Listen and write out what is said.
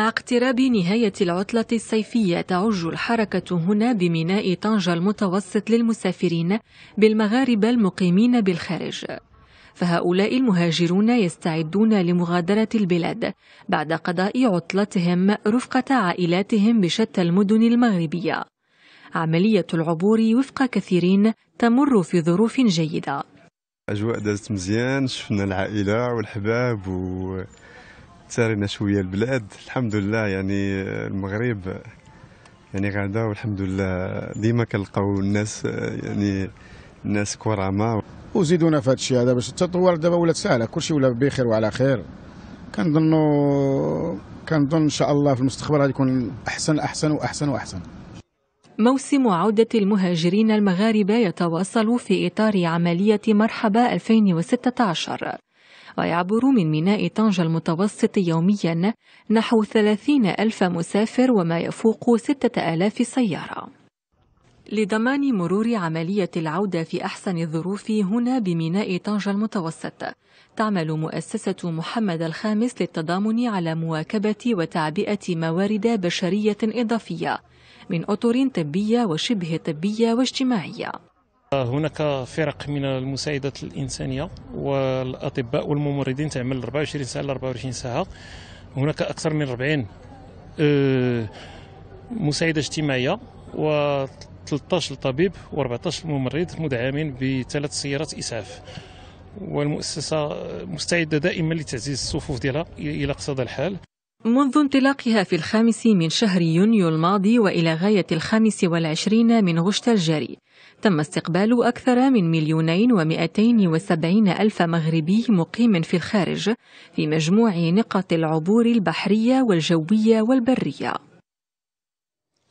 مع اقتراب نهاية العطلة الصيفية تعج الحركة هنا بميناء طنجة المتوسط للمسافرين بالمغاربة المقيمين بالخارج فهؤلاء المهاجرون يستعدون لمغادرة البلاد بعد قضاء عطلتهم رفقة عائلاتهم بشتى المدن المغربية عملية العبور وفق كثيرين تمر في ظروف جيدة أجواء دازت مزيان شفنا العائلة والحباب و تسارينا شويه البلاد الحمد لله يعني المغرب يعني غادا والحمد لله ديما كنلقاو الناس يعني الناس كرامه وزيدونا في هذا الشيء هذا باش التطور دابا ولات سهله كلشي ولا بخير وعلى خير كنظنوا كنظن ان شاء الله في المستقبل غادي يكون احسن احسن واحسن واحسن موسم عودة المهاجرين المغاربة يتواصل في إطار عملية مرحبا 2016 ويعبر من ميناء طنجة المتوسط يوميا نحو 30 ألف مسافر وما يفوق 6000 ألاف سيارة لضمان مرور عملية العودة في أحسن الظروف هنا بميناء طنجة المتوسط تعمل مؤسسة محمد الخامس للتضامن على مواكبة وتعبئة موارد بشرية إضافية من أطر طبية وشبه طبية واجتماعية هناك فرق من المساعدات الإنسانية والأطباء والممرضين تعمل 24 ساعة ل 24 ساعة هناك أكثر من 40 آه، مساعدة اجتماعية و 13 طبيب و14 ممرض مدعمين بثلاث سيارات إسعاف والمؤسسة مستعدة دائما لتعزيز الصفوف ديالها إلى اقتضى الحال منذ انطلاقها في الخامس من شهر يونيو الماضي وإلى غاية الخامس والعشرين من غشت الجاري تم استقبال أكثر من مليونين ومئتين وسبعين ألف مغربي مقيم في الخارج في مجموع نقط العبور البحرية والجوية والبرية